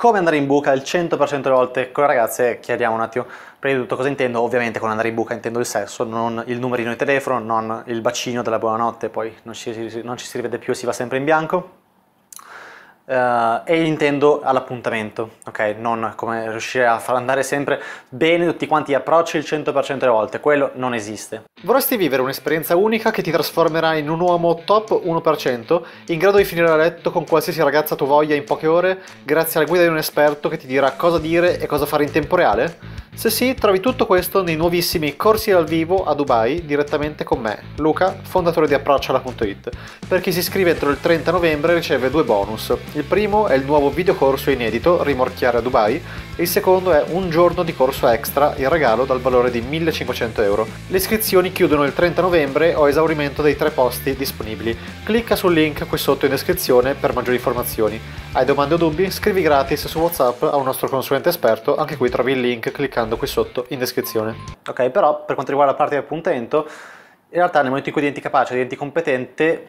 come andare in buca il 100% delle volte con le ragazze, chiariamo un attimo prima di tutto cosa intendo, ovviamente con andare in buca intendo il sesso, non il numerino di telefono, non il bacino della buonanotte, poi non ci, non ci si rivede più e si va sempre in bianco. Uh, e intendo all'appuntamento, ok? Non come riuscire a far andare sempre bene tutti quanti gli approcci il 100% delle volte, quello non esiste. Vorresti vivere un'esperienza unica che ti trasformerà in un uomo top 1%, in grado di finire a letto con qualsiasi ragazza tu voglia in poche ore, grazie alla guida di un esperto che ti dirà cosa dire e cosa fare in tempo reale? Se sì, trovi tutto questo nei nuovissimi corsi dal vivo a Dubai direttamente con me, Luca, fondatore di Approcciala.it. Per chi si iscrive entro il 30 novembre riceve due bonus. Il primo è il nuovo videocorso inedito Rimorchiare a Dubai e il secondo è un giorno di corso extra in regalo dal valore di 1500 euro. Le iscrizioni chiudono il 30 novembre o esaurimento dei tre posti disponibili. Clicca sul link qui sotto in descrizione per maggiori informazioni. Hai domande o dubbi? Scrivi gratis su WhatsApp a un nostro consulente esperto, anche qui trovi il link cliccando qui sotto in descrizione. Ok, però per quanto riguarda la parte di appuntamento, in realtà nel momento in cui diventi capace, diventi competente,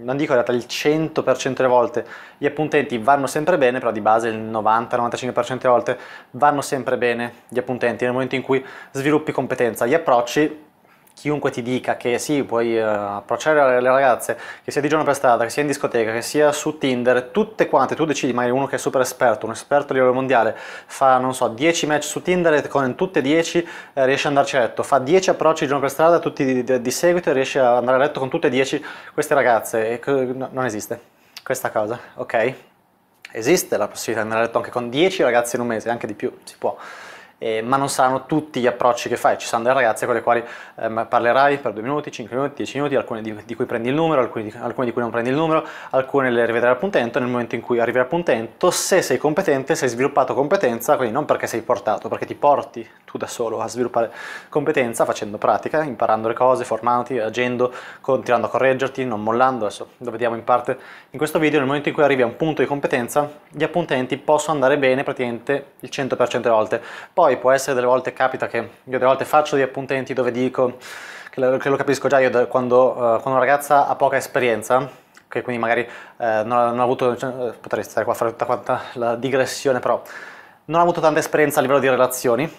non dico in realtà il 100% delle volte gli appuntamenti vanno sempre bene, però di base il 90-95% delle volte vanno sempre bene gli appuntamenti nel momento in cui sviluppi competenza. Gli approcci chiunque ti dica che sì, puoi uh, approcciare le ragazze, che sia di giorno per strada, che sia in discoteca, che sia su Tinder, tutte quante, tu decidi, magari uno che è super esperto, un esperto a livello mondiale, fa, non so, 10 match su Tinder e con tutte e 10 eh, riesce ad andarci a letto, fa 10 approcci di giorno per strada, tutti di, di, di seguito e riesce ad andare a letto con tutte e 10 queste ragazze, e, no, non esiste questa cosa, ok? Esiste la possibilità di andare a letto anche con 10 ragazze in un mese, anche di più, si può eh, ma non saranno tutti gli approcci che fai, ci saranno delle ragazze con le quali eh, parlerai per 2 minuti, 5 minuti, 10 minuti, alcune di, di cui prendi il numero, alcune di, alcune di, cui non prendi il numero, alcune le rivedrai al punto, nel momento in cui arrivi al punto, se sei competente, se hai sviluppato competenza, quindi non perché sei portato, perché ti porti tu da solo a sviluppare competenza facendo pratica, imparando le cose, formandoti, agendo, continuando a correggerti, non mollando, adesso lo vediamo in parte in questo video, nel momento in cui arrivi a un punto di competenza, gli appuntenti possono andare bene praticamente il 100% delle volte. Poi poi può essere delle volte capita che io delle volte faccio degli appuntamenti dove dico che, che lo capisco già io quando, uh, quando, una ragazza ha poca esperienza che quindi magari uh, non, ha, non, ha, avuto cioè, eh, potrei stare qua a fare tutta quanta la digressione però non ha avuto tanta esperienza a livello di relazioni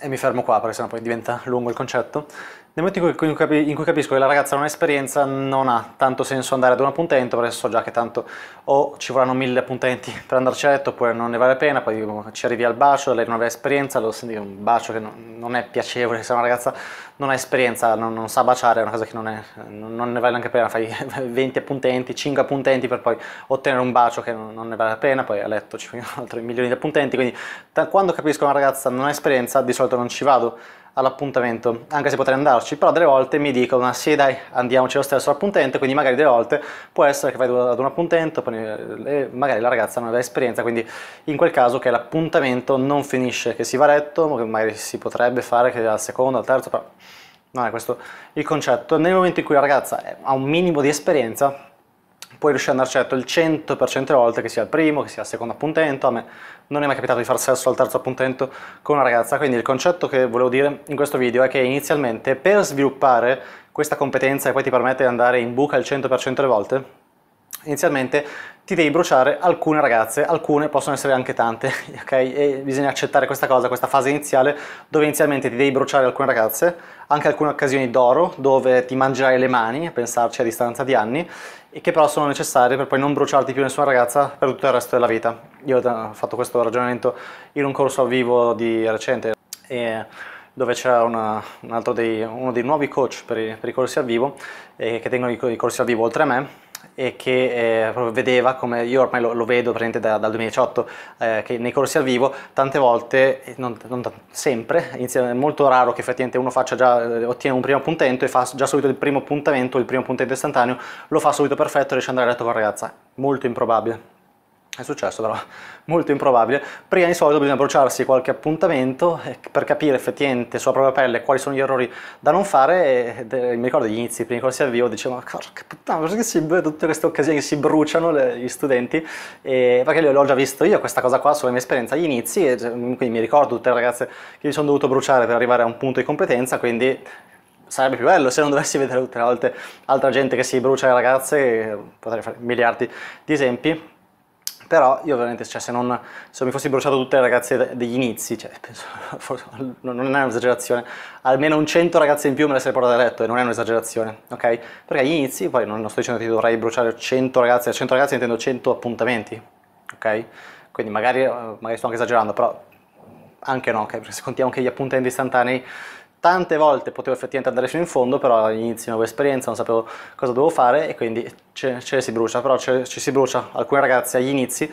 e mi fermo qua perché sennò poi diventa lungo il concetto nel momento in cui, in cui, capisco che la ragazza non ha esperienza, non ha tanto senso andare ad un appuntamento, perché so già che tanto o ci vorranno mille appuntamenti per andarci a letto, oppure non ne vale la pena, poi ci arrivi al bacio, lei non aveva esperienza, lo senti un bacio che non, è piacevole, se una ragazza non ha esperienza, non, non sa baciare, è una cosa che non, è, non ne vale neanche la pena, fai 20 appuntamenti, 5 appuntamenti per poi ottenere un bacio che non, ne vale la pena, poi a letto ci vogliono altri milioni di appuntamenti, quindi quando capisco che una ragazza non ha esperienza, di solito non ci vado all'appuntamento, anche se potrei andarci, però delle volte mi dicono, ah, sì dai, andiamoci lo stesso all'appuntamento, quindi magari delle volte può essere che vai ad un appuntamento eh, e magari la ragazza non aveva esperienza, quindi in quel caso che l'appuntamento non finisce, che si va a letto, magari si potrebbe fare che al secondo, al terzo, però non è questo il concetto. Nel momento in cui la ragazza ha un minimo di esperienza, puoi riuscire ad andare certo il 100% delle volte, che sia il primo, che sia il secondo appuntamento, a me non è mai capitato di far sesso al terzo appuntamento con una ragazza, quindi il concetto che volevo dire in questo video è che inizialmente per sviluppare questa competenza che poi ti permette di andare in buca il 100% delle volte, inizialmente ti devi bruciare alcune ragazze, alcune possono essere anche tante, ok? E bisogna accettare questa cosa, questa fase iniziale dove inizialmente ti devi bruciare alcune ragazze, anche alcune occasioni d'oro dove ti mangerai le mani, a pensarci a distanza di anni, e che però sono necessarie per poi non bruciarti più nessuna ragazza per tutto il resto della vita. Io ho fatto questo ragionamento in un corso a vivo di recente dove c'era un altro dei, uno dei nuovi coach per i, per i corsi a vivo eh, che tengono i, i corsi a vivo oltre a me e che eh, vedeva, come io ormai lo, lo vedo presente da, dal 2018, eh, che nei corsi al vivo tante volte, non, non sempre, inizia, è molto raro che effettivamente uno già, eh, ottiene un primo puntamento e fa già subito il primo appuntamento, il primo puntamento istantaneo, lo fa subito perfetto e riesce ad andare a letto con la ragazza, molto improbabile è successo però molto improbabile. Prima di solito bisogna bruciarsi qualche appuntamento eh, per capire effettivamente sulla propria pelle quali sono gli errori da non fare. E, mi ricordo gli inizi, prima di corsi avvio, dicevo, che puttana, perché si, tutte queste occasioni che si bruciano le, gli studenti? E, perché l'ho già visto io questa cosa qua sulla mia esperienza agli inizi, e, cioè, mm, quindi mi ricordo tutte le ragazze che mi sono dovuto bruciare per arrivare a un punto di competenza, quindi sarebbe più bello se non dovessi vedere tutte le volte altra gente che si brucia le ragazze, eh, potrei fare miliardi di esempi però io veramente cioè, se, non, se mi fossi bruciato tutte le ragazze degli inizi cioè, penso, forse, non è un'esagerazione almeno un 100 ragazze in più me le sarei portate a letto e non è un'esagerazione ok? perché agli inizi poi non, non sto dicendo che ti dovrai bruciare 100 ragazze 100 ragazze intendo 100 appuntamenti ok? quindi magari, eh, magari sto anche esagerando però anche no ok? perché se contiamo anche gli appuntamenti istantanei tante volte potevo effettivamente andare fino in fondo, però all'inizio avevo esperienza, non sapevo cosa dovevo fare e quindi ce, ce si brucia, però ce, ci si brucia. Alcune ragazze agli inizi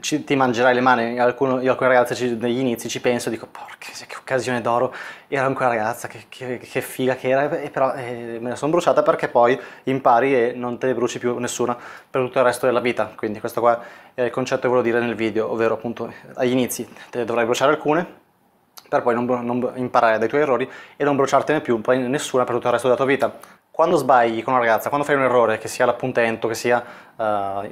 ci, ti mangerai le mani, Alcuno, io alcune ragazze negli inizi ci penso, dico porca che occasione d'oro, era con quella ragazza, che, che, che, figa che era, e però eh, me la sono bruciata perché poi impari e non te ne bruci più nessuna per tutto il resto della vita, quindi questo qua è il concetto che volevo dire nel video, ovvero appunto agli inizi te ne dovrai bruciare alcune, per poi non, non imparare dai tuoi errori e non bruciartene più poi nessuna per tutto il resto della tua vita. Quando sbagli con una ragazza, quando fai un errore, che sia l'appuntamento, che sia uh,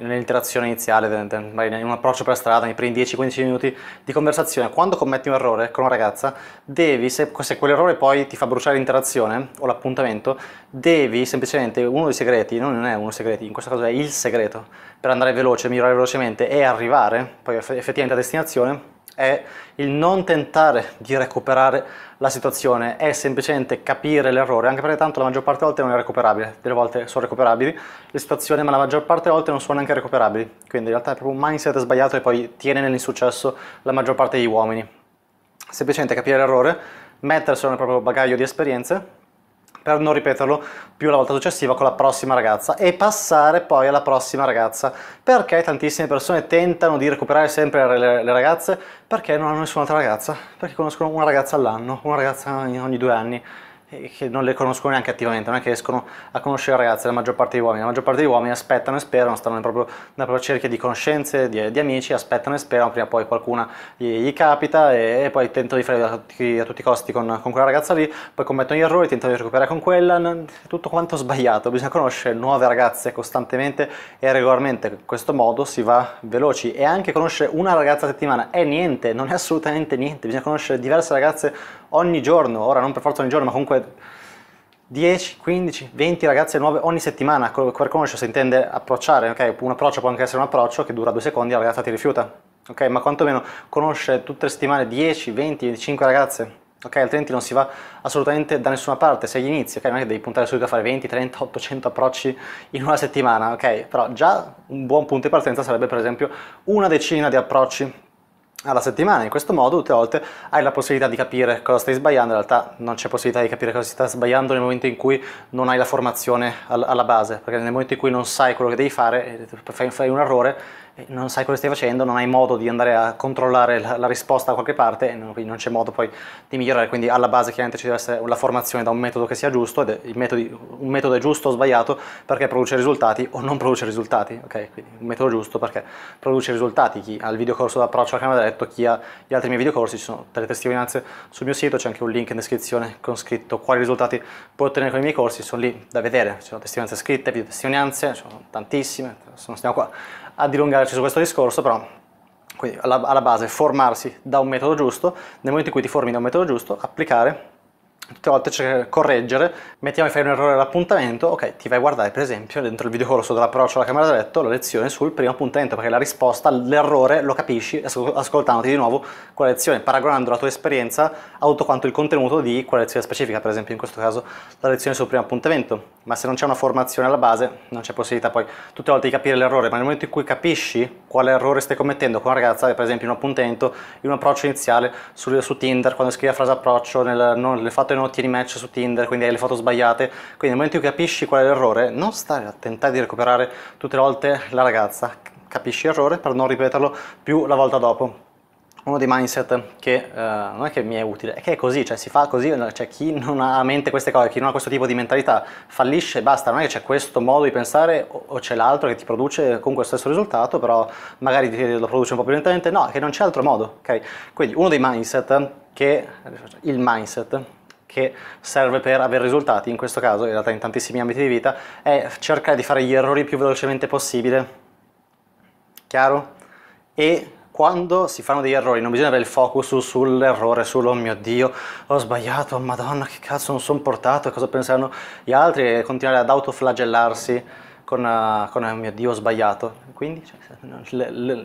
nell'interazione iniziale, in un approccio per strada, nei primi 10-15 minuti di conversazione, quando commetti un errore con una ragazza, devi, se, se quell'errore poi ti fa bruciare l'interazione o l'appuntamento, devi semplicemente, uno dei segreti, non è uno dei segreti, in questo caso è il segreto, per andare veloce, migliorare velocemente e arrivare poi effettivamente a destinazione, è il non tentare di recuperare la situazione, è semplicemente capire l'errore, anche perché tanto la maggior parte delle volte non è recuperabile, delle volte sono recuperabili le situazioni, ma la maggior parte delle volte non sono neanche recuperabili, quindi in realtà è proprio un mindset sbagliato e poi tiene nell'insuccesso la maggior parte degli uomini. Semplicemente capire l'errore, metterselo nel proprio bagaglio di esperienze per non ripeterlo più la volta successiva con la prossima ragazza e passare poi alla prossima ragazza perché tantissime persone tentano di recuperare sempre le, le ragazze perché non hanno nessun'altra ragazza perché conoscono una ragazza all'anno una ragazza ogni, ogni due anni che non le conoscono neanche attivamente, non è che riescono a conoscere ragazze la maggior parte degli uomini, la maggior parte degli uomini aspettano e sperano, stanno proprio nella propria cerchia di conoscenze, di, di, amici, aspettano e sperano, prima o poi qualcuna gli, gli capita e, e, poi tentano di fare a tutti, a tutti i costi con, con, quella ragazza lì, poi commettono gli errori, tentano di recuperare con quella, tutto quanto sbagliato, bisogna conoscere nuove ragazze costantemente e regolarmente, in questo modo si va veloci e anche conoscere una ragazza a settimana è niente, non è assolutamente niente, bisogna conoscere diverse ragazze ogni giorno, ora non per forza ogni giorno ma comunque comunque 10, 15, 20 ragazze nuove ogni settimana. conoscere conscious intende approcciare, ok? un approccio può anche essere un approccio che dura due secondi e la ragazza ti rifiuta, ok? ma quantomeno conosce tutte le settimane 10, 20, 25 ragazze. ok? altrimenti non si va assolutamente da nessuna parte, se agli inizi, ok? non è che devi puntare subito a fare 20, 30, 800 approcci in una settimana, ok? Però già un buon punto di partenza sarebbe per esempio una decina di approcci alla settimana. In questo modo tutte le volte hai la possibilità di capire cosa stai sbagliando, in realtà non c'è possibilità di capire cosa stai sbagliando nel momento in cui non hai la formazione alla base, perché nel momento in cui non sai quello che devi fare, eh, fai un errore non sai cosa stai facendo, non hai modo di andare a controllare la, la risposta da qualche parte, quindi non c'è modo poi di migliorare, quindi alla base chiaramente ci deve essere la formazione da un metodo che sia giusto, ed metodi, un metodo è giusto o sbagliato perché produce risultati o non produce risultati, ok? Quindi un metodo giusto perché produce risultati, chi ha il videocorso d'approccio alla camera detto, chi ha gli altri miei videocorsi, ci sono delle testimonianze sul mio sito, c'è anche un link in descrizione con scritto quali risultati puoi ottenere con i miei corsi, sono lì da vedere, ci sono testimonianze scritte, video testimonianze, ci sono tantissime, non stiamo qua a dilungarci su questo discorso, però quindi alla, alla base formarsi da un metodo giusto, nel momento in cui ti formi da un metodo giusto, applicare tutte le volte cercare di correggere, mettiamo che fai un errore all'appuntamento, ok, ti vai a guardare per esempio dentro il videocorso dell'approccio alla camera da letto la lezione sul primo appuntamento, perché la risposta, l'errore lo capisci ascoltandoti di nuovo quella lezione, paragonando la tua esperienza a tutto quanto il contenuto di quella lezione specifica, per esempio in questo caso la lezione sul primo appuntamento, ma se non c'è una formazione alla base non c'è possibilità poi tutte le volte di capire l'errore, ma nel momento in cui capisci quale errore stai commettendo con una ragazza, per esempio in un appuntamento, in un approccio iniziale su, su Tinder, quando scrivi la frase approccio, nel, non, nel fatto notti di match su Tinder, quindi hai le foto sbagliate. Quindi nel momento in cui capisci qual è l'errore, non stare a tentare di recuperare tutte le volte la ragazza. Capisci l'errore per non ripeterlo più la volta dopo uno dei mindset che uh, non è che mi è utile, è che è così, cioè si fa così, cioè chi non ha a mente queste cose, chi non ha questo tipo di mentalità fallisce e basta, non è che c'è questo modo di pensare o, o c'è l'altro che ti produce comunque lo stesso risultato, però magari lo produce un po' più lentamente, no, che non c'è altro modo, ok? Quindi uno dei mindset che, il mindset che serve per avere risultati, in questo caso in realtà in tantissimi ambiti di vita, è cercare di fare gli errori più velocemente possibile. Chiaro? E quando si fanno degli errori non bisogna avere il focus sull'errore, sul mio dio, ho sbagliato, oh madonna che cazzo non sono portato, cosa pensano gli altri e continuare ad autoflagellarsi con, uh, con eh, oh mio dio ho sbagliato. Quindi cioè,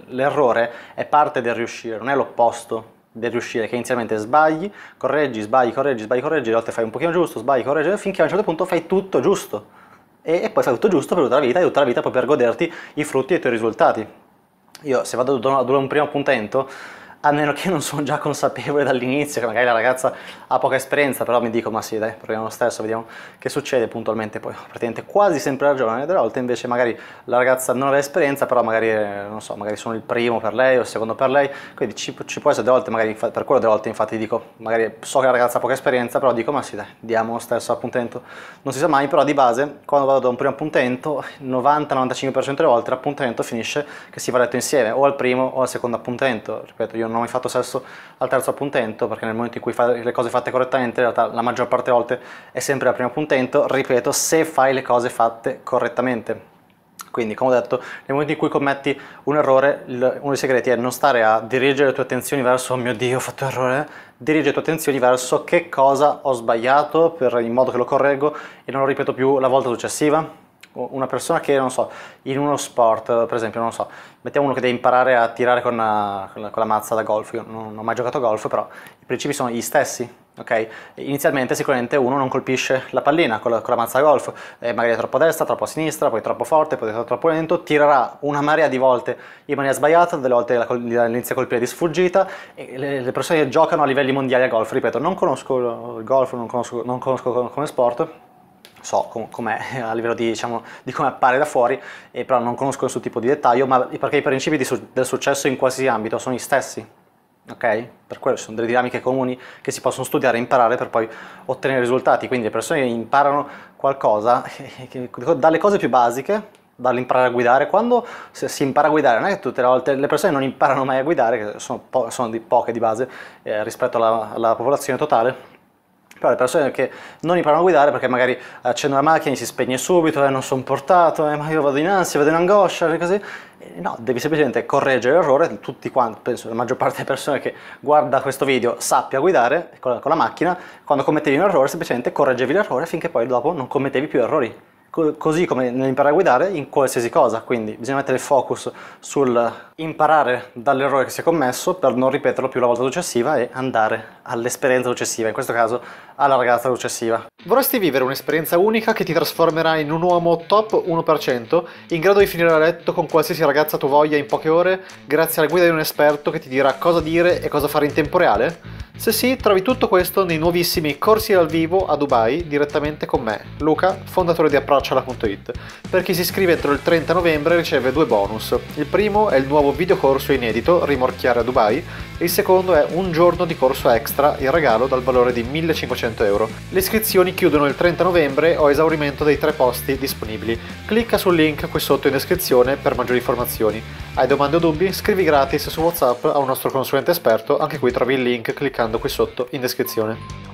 l'errore è parte del riuscire, non è l'opposto del riuscire, che inizialmente sbagli, correggi, sbagli, correggi, sbagli, correggi, a volte fai un pochino giusto, sbagli, correggi, finché a un certo punto fai tutto giusto. E, e poi fai tutto giusto per tutta la vita, e tutta la vita poi per goderti i frutti e i tuoi risultati. Io se vado ad un primo appuntamento a meno che non sono già consapevole dall'inizio, che magari la ragazza ha poca esperienza, però mi dico ma sì dai, proviamo lo stesso, vediamo che succede puntualmente, poi praticamente quasi sempre ragione, delle volte invece magari la ragazza non aveva esperienza, però magari, eh, non so, magari sono il primo per lei o il secondo per lei, quindi ci, ci può essere delle volte, magari per quello delle volte infatti dico, magari so che la ragazza ha poca esperienza, però dico ma sì dai, diamo lo stesso appuntamento, non si sa mai, però di base quando vado da un primo appuntamento, 90-95% delle volte l'appuntamento finisce che si va letto insieme, o al primo o al secondo appuntamento, ripeto io non non ho mai fatto sesso al terzo appuntamento, perché nel momento in cui fai le cose fatte correttamente, in realtà la maggior parte delle volte è sempre al primo appuntamento, ripeto, se fai le cose fatte correttamente. Quindi, come ho detto, nel momento in cui commetti un errore, uno dei segreti è non stare a dirigere le tue attenzioni verso, oh mio Dio, ho fatto un errore, dirige le tue attenzioni verso che cosa ho sbagliato, per, in modo che lo correggo e non lo ripeto più la volta successiva, una persona che, non so, in uno sport, per esempio, non so, mettiamo uno che deve imparare a tirare con, una, con, la, con la, mazza da golf, io non, non, ho mai giocato a golf, però i principi sono gli stessi, ok? Inizialmente sicuramente uno non colpisce la pallina con la, con la mazza da golf, eh, magari è troppo a destra, troppo a sinistra, poi troppo forte, poi troppo lento, tirerà una marea di volte in maniera sbagliata, delle volte la, inizia a colpire di sfuggita, le, le, persone che giocano a livelli mondiali a golf, ripeto, non conosco il golf, non conosco, non conosco come sport, so com- com'è a livello di, diciamo, di come appare da fuori, e però non conosco nessun tipo di dettaglio, ma perché i principi su- del successo in qualsiasi ambito sono gli stessi, ok? Per quello ci sono delle dinamiche comuni che si possono studiare e imparare per poi ottenere risultati, quindi le persone imparano qualcosa dalle cose più basiche, dall'imparare a guidare, quando si impara a guidare, non è che tutte le volte le persone non imparano mai a guidare, che sono, po- sono di poche di base eh, rispetto alla, alla popolazione totale, però le persone che non imparano a guidare perché magari accendo la macchina e si spegne subito, eh, non sono portato, eh, ma io vado in ansia, vado in angoscia, così. No, devi semplicemente correggere l'errore, tutti quanti, penso la maggior parte delle persone che guarda questo video sappia guidare con la, con la macchina, quando commettevi un errore semplicemente correggevi l'errore finché poi dopo non commettevi più errori così come nell'imparare a guidare in qualsiasi cosa, quindi bisogna mettere il focus sul imparare dall'errore che si è commesso per non ripeterlo più la volta successiva e andare all'esperienza successiva, in questo caso alla ragazza successiva. Vorresti vivere un'esperienza unica che ti trasformerà in un uomo top 1%, in grado di finire a letto con qualsiasi ragazza tu voglia in poche ore, grazie alla guida di un esperto che ti dirà cosa dire e cosa fare in tempo reale? Se sì, trovi tutto questo nei nuovissimi corsi dal vivo a Dubai direttamente con me, Luca, fondatore di Approach chiocciola.it. Per chi si iscrive entro il 30 novembre riceve due bonus. Il primo è il nuovo videocorso inedito Rimorchiare a Dubai e il secondo è un giorno di corso extra in regalo dal valore di 1500 euro. Le iscrizioni chiudono il 30 novembre o esaurimento dei tre posti disponibili. Clicca sul link qui sotto in descrizione per maggiori informazioni. Hai domande o dubbi? Scrivi gratis su WhatsApp a un nostro consulente esperto, anche qui trovi il link cliccando qui sotto in descrizione.